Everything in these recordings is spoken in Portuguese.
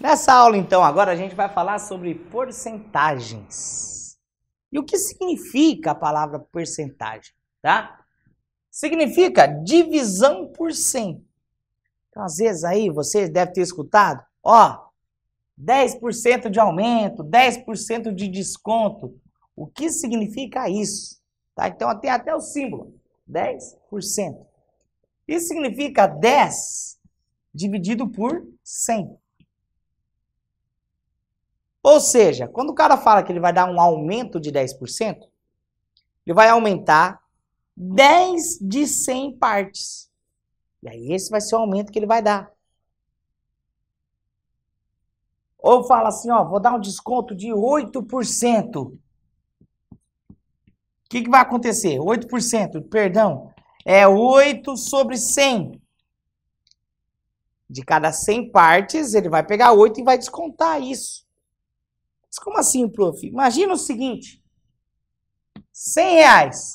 Nessa aula, então, agora a gente vai falar sobre porcentagens. E o que significa a palavra porcentagem, tá? Significa divisão por cento. Então, às vezes aí você deve ter escutado, ó, 10% de aumento, 10% de desconto. O que significa isso? Tá? Então tem até o símbolo, 10%. Isso significa 10 dividido por 100. Ou seja, quando o cara fala que ele vai dar um aumento de 10%, ele vai aumentar 10 de 100 partes. E aí esse vai ser o aumento que ele vai dar. Ou fala assim, ó, vou dar um desconto de 8%. O que, que vai acontecer? 8%, perdão, é 8 sobre 100. De cada 100 partes, ele vai pegar 8 e vai descontar isso. Mas como assim, prof? Imagina o seguinte, 100 reais.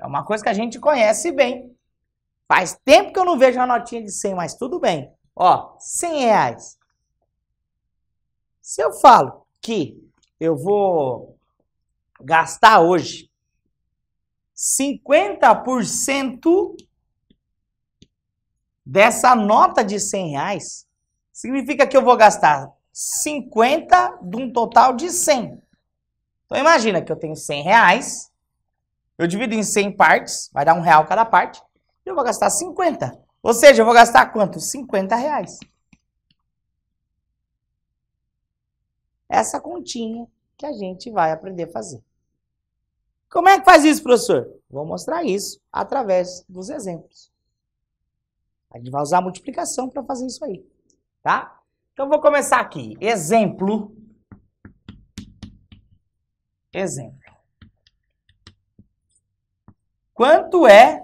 É uma coisa que a gente conhece bem. Faz tempo que eu não vejo a notinha de 100, mas tudo bem. Ó, 100 reais. Se eu falo que eu vou gastar hoje 50% dessa nota de 100 reais, significa que eu vou gastar 50 de um total de 100. Então imagina que eu tenho 100 reais, eu divido em 100 partes, vai dar um real cada parte, e eu vou gastar 50. Ou seja, eu vou gastar quanto? 50 reais. Essa continha que a gente vai aprender a fazer. Como é que faz isso, professor? Vou mostrar isso através dos exemplos. A gente vai usar a multiplicação para fazer isso aí, tá? Então, vou começar aqui. Exemplo. Exemplo. Quanto é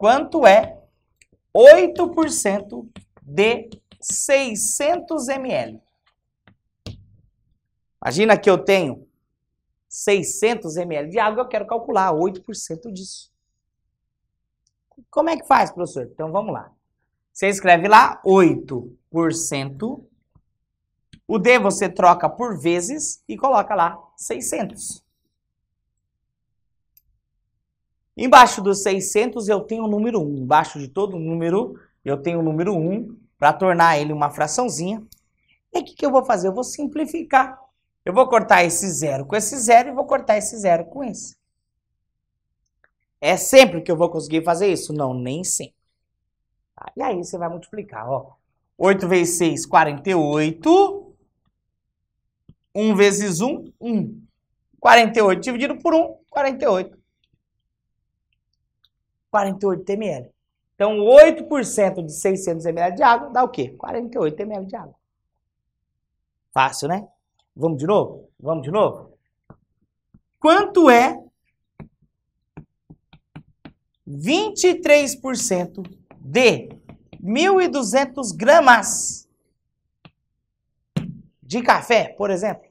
quanto é 8% de 600 ml. Imagina que eu tenho 600 ml de água, eu quero calcular 8% disso. Como é que faz, professor? Então vamos lá. Você escreve lá 8%. O D você troca por vezes e coloca lá 600. Embaixo dos 600 eu tenho o número 1. Embaixo de todo número eu tenho o número 1 para tornar ele uma fraçãozinha. E o que, que eu vou fazer? Eu vou simplificar. Eu vou cortar esse zero com esse zero e vou cortar esse zero com esse. É sempre que eu vou conseguir fazer isso? Não, nem sempre. Tá? E aí você vai multiplicar, ó. 8 vezes 6, 48. 1 vezes 1, 1. 48 dividido por 1, 48. 48 ml. Então, 8% de 600 ml de água dá o quê? 48 ml de água. Fácil, né? Vamos de novo? Vamos de novo? Quanto é 23% de 1.200 gramas de café, por exemplo?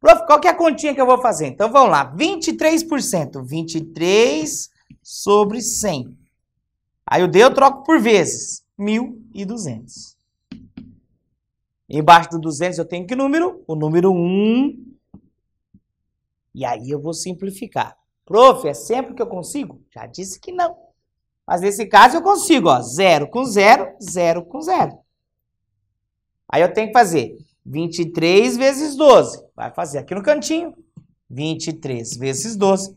Prof, qual que é a continha que eu vou fazer? Então vamos lá, 23%. 23 sobre 100. Aí o D eu troco por vezes, 1.200. Embaixo do 200 eu tenho que número? O número 1. E aí eu vou simplificar. Prof, é sempre que eu consigo? Já disse que não. Mas nesse caso eu consigo, ó, 0 com 0, 0 com 0. Aí eu tenho que fazer 23 vezes 12. Vai fazer aqui no cantinho. 23 vezes 12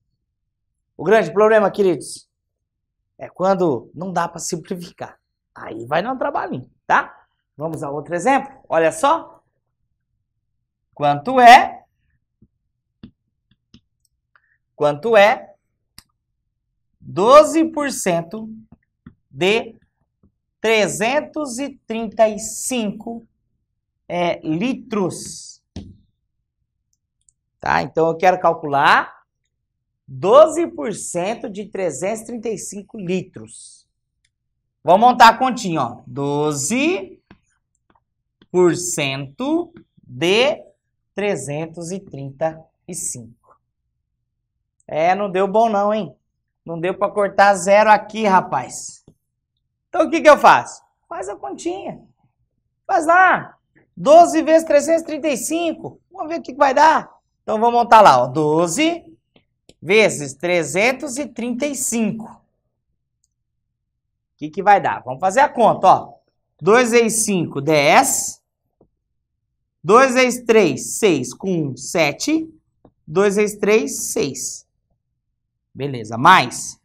O grande problema, queridos, é quando não dá para simplificar. Aí vai dar um trabalhinho, tá? Vamos a outro exemplo. Olha só. Quanto é? Quanto é 12% de 335 é, litros? Tá? Então eu quero calcular 12% de 335 litros. Vamos montar a continha, ó. 12% de 335. É, não deu bom não, hein? Não deu para cortar zero aqui, rapaz. Então o que, que eu faço? Faz a continha. Faz lá. 12 vezes 335. Vamos ver o que, que vai dar. Então vou montar lá, ó. 12 vezes 335. O que, que vai dar? Vamos fazer a conta, ó. 2 vezes 5, 10. 2 vezes 3, 6 com 7. 2 vezes 3, 6. Beleza, mais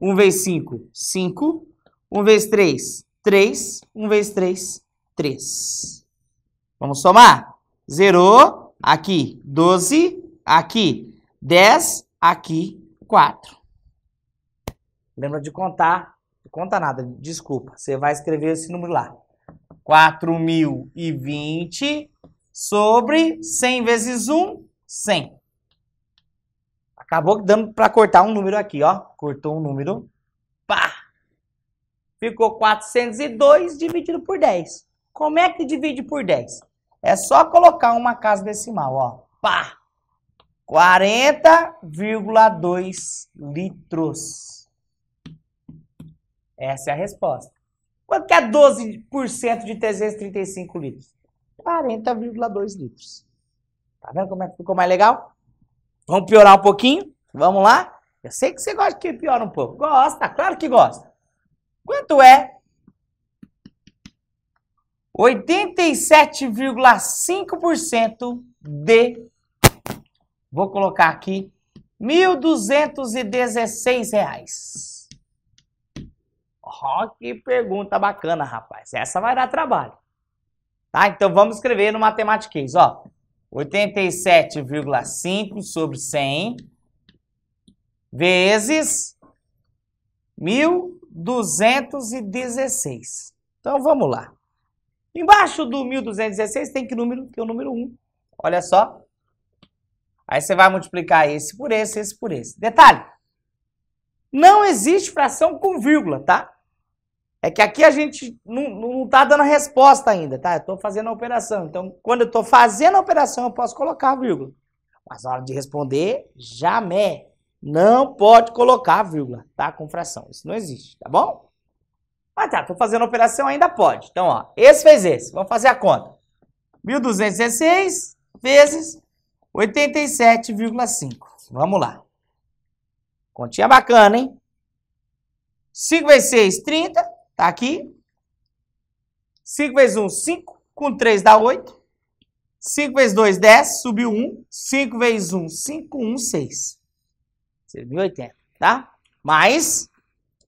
1 vezes 5, 5. 1 vezes 3, 3. 1 vezes 3, 3. Vamos somar? Zerou. Aqui, 12. Aqui, 10 aqui 4. Lembra de contar? Não conta nada, desculpa. Você vai escrever esse número lá. 4.020 sobre 100 vezes 1, 100. Acabou dando para cortar um número aqui, ó. Cortou um número. Pá! Ficou 402 dividido por 10. Como é que divide por 10? É só colocar uma casa decimal, ó. Pá! 40,2 litros. Essa é a resposta. Quanto que é 12% de 335 litros? 40,2 litros. Tá vendo como é que ficou mais legal? Vamos piorar um pouquinho? Vamos lá? Eu sei que você gosta que piora um pouco. Gosta, claro que gosta. Quanto é 87,5% de Vou colocar aqui R$ 1.216. Ó, oh, que pergunta bacana, rapaz. Essa vai dar trabalho. Tá? Então vamos escrever no matematiquês, ó. 87,5 sobre 100 vezes 1.216. Então vamos lá. Embaixo do 1.216 tem que número? Tem o número 1. Olha só, Aí você vai multiplicar esse por esse, esse por esse. Detalhe, não existe fração com vírgula, tá? É que aqui a gente não está dando resposta ainda, tá? Eu estou fazendo a operação. Então, quando eu estou fazendo a operação, eu posso colocar a vírgula. Mas na hora de responder, jamais. Não pode colocar a vírgula, tá? Com fração. Isso não existe, tá bom? Mas ah, tá, estou fazendo a operação, ainda pode. Então, ó, esse fez esse. Vamos fazer a conta. 1.216 vezes 87,5. Vamos lá. Continha bacana, hein? 5 vezes 6, 30. Tá aqui. 5 vezes 1, 5. Com 3 dá 8. 5 vezes 2, 10. Subiu 1. 5 vezes 1, 5. 1, 6. 6.080, tá? Mais.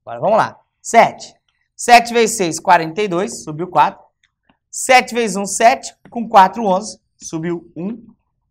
Agora vamos lá. 7. 7 vezes 6, 42. Subiu 4. 7 vezes 1, 7. Com 4, 11. Subiu 1.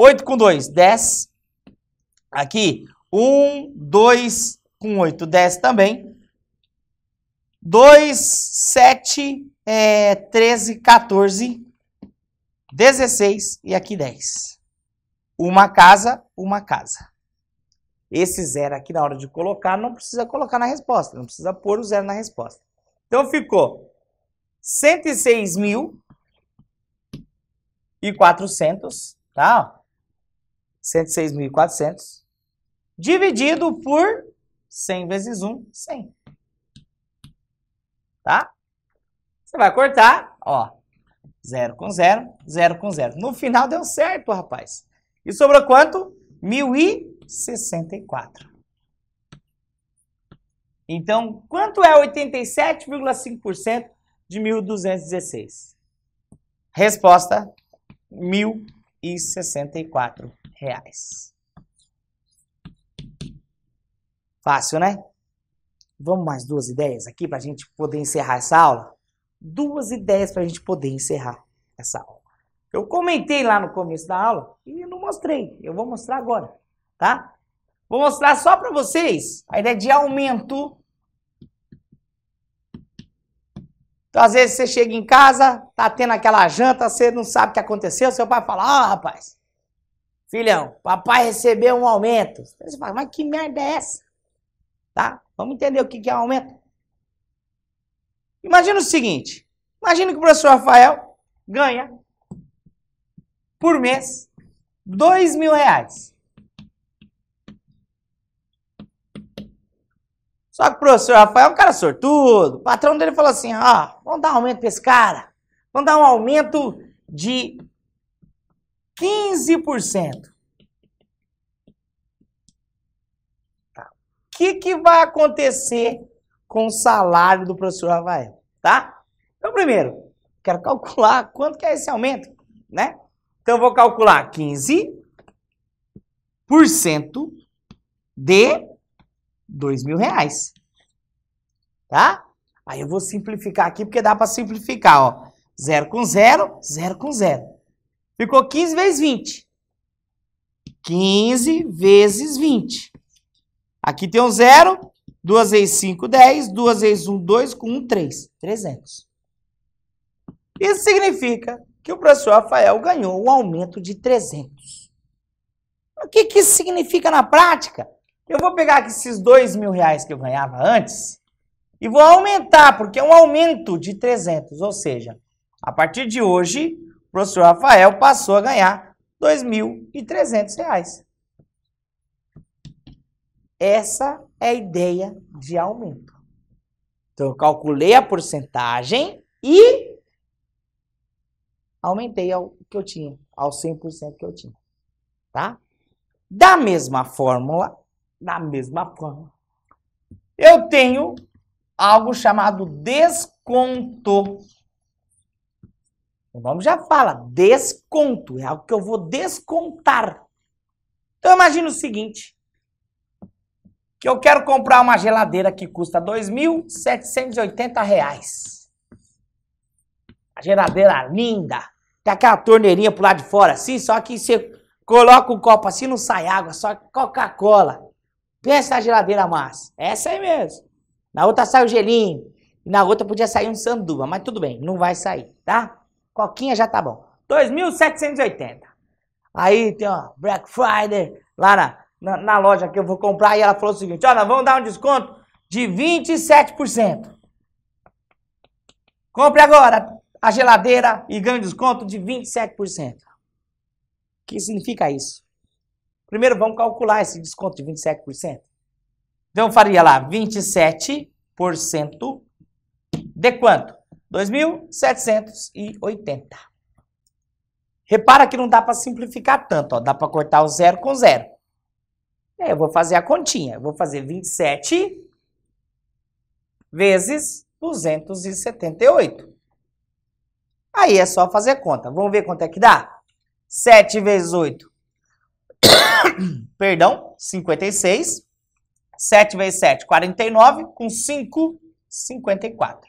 8 com 2, 10. Aqui, 1, 2 com 8, 10 também. 2, 7, é, 13, 14, 16 e aqui 10. Uma casa, uma casa. Esse zero aqui na hora de colocar, não precisa colocar na resposta, não precisa pôr o zero na resposta. Então ficou 106.400, tá? 106.400 dividido por 100 vezes 1, 100. Tá? Você vai cortar, ó, 0 com 0, 0 com 0. No final deu certo, rapaz. E sobrou quanto? 1064. Então, quanto é 87,5% de 1216? Resposta: 1064 reais. Fácil, né? Vamos mais duas ideias aqui para a gente poder encerrar essa aula? Duas ideias para a gente poder encerrar essa aula. Eu comentei lá no começo da aula e não mostrei. Eu vou mostrar agora, tá? Vou mostrar só para vocês a ideia de aumento. Então, às vezes você chega em casa, tá tendo aquela janta, você não sabe o que aconteceu, seu pai fala: "Ah, oh, rapaz, Filhão, papai recebeu um aumento. Você fala, mas que merda é essa? Tá? Vamos entender o que é um aumento. Imagina o seguinte: imagina que o professor Rafael ganha por mês dois mil reais. Só que o professor Rafael é um cara sortudo. O patrão dele falou assim: ó, ah, vamos dar um aumento pra esse cara. Vamos dar um aumento de 15%. Tá. O que, que vai acontecer com o salário do professor Rafael? Tá? Então, primeiro, quero calcular quanto que é esse aumento, né? Então, eu vou calcular 15% de dois mil reais. Tá? Aí eu vou simplificar aqui, porque dá para simplificar, ó. Zero com zero, zero com zero. Ficou 15 vezes 20. 15 vezes 20. Aqui tem um zero, 2 vezes 5, 10, 2 vezes 1, 2, com 1, 3, 300. Isso significa que o professor Rafael ganhou um aumento de 300. O que, que isso significa na prática? Eu vou pegar aqui esses dois mil reais que eu ganhava antes e vou aumentar, porque é um aumento de 300. Ou seja, a partir de hoje, o professor Rafael passou a ganhar R$ 2.300. Essa é a ideia de aumento. Então, eu calculei a porcentagem e aumentei ao que eu tinha, ao 100% que eu tinha, tá? Da mesma fórmula, da mesma fórmula, eu tenho algo chamado desconto o nome já fala, desconto, é algo que eu vou descontar. Então imagina o seguinte, que eu quero comprar uma geladeira que custa R$ 2.780. A geladeira linda, tem aquela torneirinha pro lado de fora assim, só que você coloca um copo assim, não sai água, só Coca-Cola. Pensa na geladeira massa, é essa aí mesmo. Na outra sai o gelinho, e na outra podia sair um sanduba, mas tudo bem, não vai sair, tá? Coquinha já tá bom. 2.780. Aí tem, ó, Black Friday lá na, na, na, loja que eu vou comprar. E ela falou o seguinte: ó, nós vamos dar um desconto de 27%. Compre agora a geladeira e ganhe desconto de 27%. O que significa isso? Primeiro vamos calcular esse desconto de 27%. Então eu faria lá 27% de quanto? 2.780. Repara que não dá para simplificar tanto, ó. dá para cortar o zero com zero. É, eu vou fazer a continha, eu vou fazer 27 vezes 278. Aí é só fazer a conta. Vamos ver quanto é que dá? 7 vezes 8, perdão, 56. 7 vezes 7, 49, com 5, 54.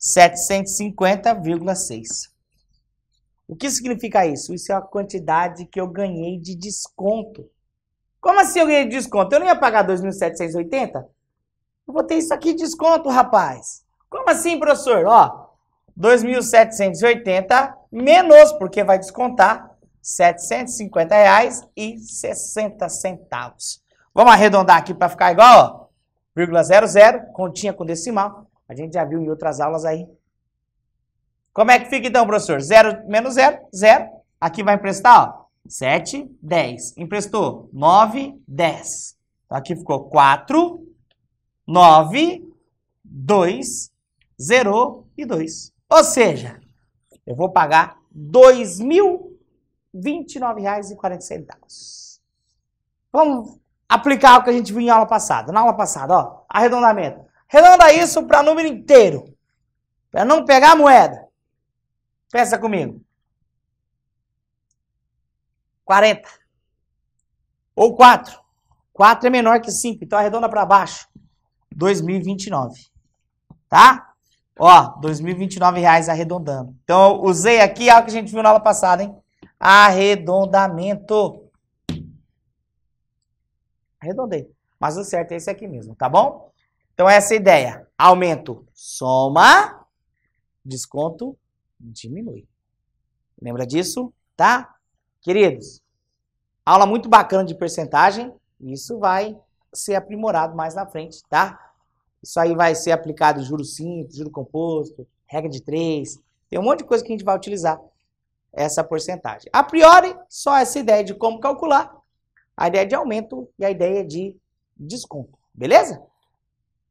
750,6. O que significa isso? Isso é a quantidade que eu ganhei de desconto. Como assim eu ganhei de desconto? Eu não ia pagar 2.780? Eu vou ter isso aqui de desconto, rapaz. Como assim, professor? Ó, 2.780 menos, porque vai descontar, R$ 750,60. Vamos arredondar aqui para ficar igual, ó. 0,00, continha com decimal, a gente já viu em outras aulas aí. Como é que fica então, professor? 0 menos 0, 0. Aqui vai emprestar, ó. 7, 10. Emprestou 9, 10. Então aqui ficou 4, 9, 2, 0 e 2. Ou seja, eu vou pagar R$ 2.029,40. Vamos aplicar o que a gente viu em aula passada. Na aula passada, ó, arredondamento. Redonda isso para número inteiro, para não pegar a moeda. Pensa comigo. 40. Ou 4. 4 é menor que 5, então arredonda para baixo. 2029. Tá? Ó, 2029 reais arredondando. Então, usei aqui algo que a gente viu na aula passada, hein? Arredondamento. Arredondei. Mas o certo é esse aqui mesmo, tá bom? Então, essa é a ideia. Aumento soma, desconto diminui. Lembra disso? Tá? Queridos, aula muito bacana de percentagem. Isso vai ser aprimorado mais na frente, tá? Isso aí vai ser aplicado em juro simples, juro composto, regra de três. Tem um monte de coisa que a gente vai utilizar essa porcentagem. A priori, só essa ideia de como calcular, a ideia de aumento e a ideia de desconto. Beleza?